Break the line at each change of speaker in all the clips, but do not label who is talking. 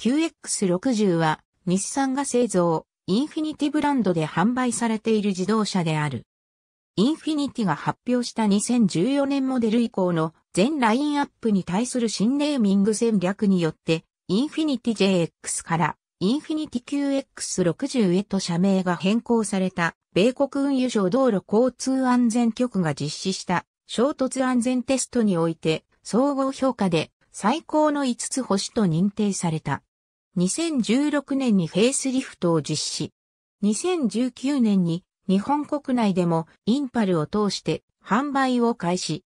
QX60 は日産が製造、インフィニティブランドで販売されている自動車である。インフィニティが発表した2014年モデル以降の全ラインアップに対する新ネーミング戦略によって、インフィニティ JX からインフィニティ QX60 へと社名が変更された、米国運輸省道路交通安全局が実施した衝突安全テストにおいて、総合評価で最高の5つ星と認定された。2016年にフェイスリフトを実施。2019年に日本国内でもインパルを通して販売を開始。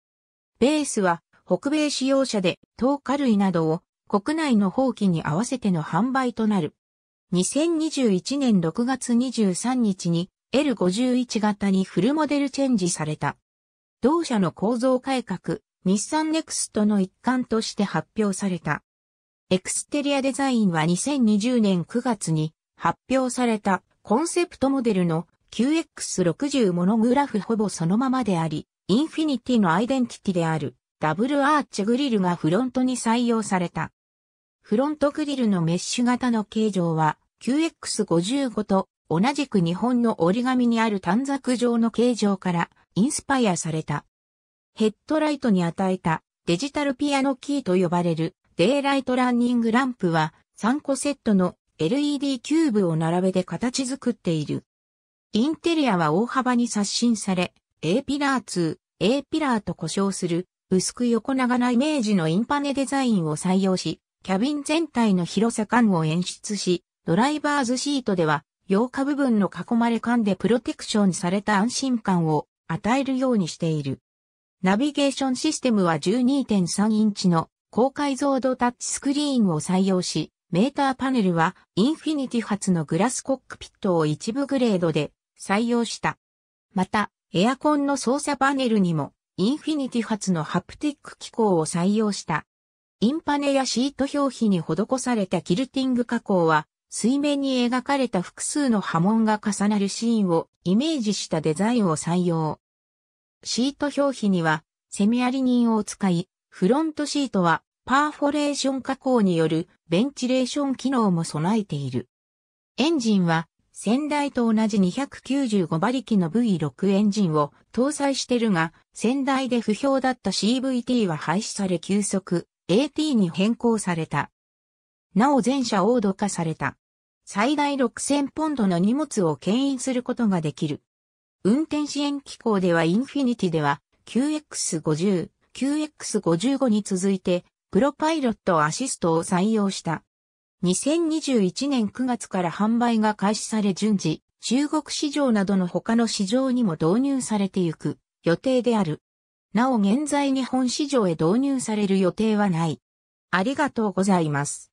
ベースは北米使用者で糖化類などを国内の放棄に合わせての販売となる。2021年6月23日に L51 型にフルモデルチェンジされた。同社の構造改革、日産ネクストの一環として発表された。エクステリアデザインは2020年9月に発表されたコンセプトモデルの QX60 モノグラフほぼそのままであり、インフィニティのアイデンティティであるダブルアーチグリルがフロントに採用された。フロントグリルのメッシュ型の形状は QX55 と同じく日本の折り紙にある短冊状の形状からインスパイアされた。ヘッドライトに与えたデジタルピアノキーと呼ばれるデイライトランニングランプは3個セットの LED キューブを並べて形作っている。インテリアは大幅に刷新され、A ピラー2、A ピラーと呼称する薄く横長なイメージのインパネデザインを採用し、キャビン全体の広さ感を演出し、ドライバーズシートでは、洋化部分の囲まれ感でプロテクションされた安心感を与えるようにしている。ナビゲーションシステムは12.3インチの高解像度タッチスクリーンを採用し、メーターパネルはインフィニティ発のグラスコックピットを一部グレードで採用した。また、エアコンの操作パネルにもインフィニティ発のハプティック機構を採用した。インパネやシート表皮に施されたキルティング加工は、水面に描かれた複数の波紋が重なるシーンをイメージしたデザインを採用。シート表皮には、セミアリニンを使い、フロントシートはパーフォレーション加工によるベンチレーション機能も備えている。エンジンは先代と同じ295馬力の V6 エンジンを搭載してるが、先代で不評だった CVT は廃止され急速 AT に変更された。なお全車オード化された。最大6000ポンドの荷物を牽引することができる。運転支援機構ではインフィニティでは QX50、QX55 に続いて、プロパイロットアシストを採用した。2021年9月から販売が開始され順次、中国市場などの他の市場にも導入されていく予定である。なお現在日本市場へ導入される予定はない。ありがとうございます。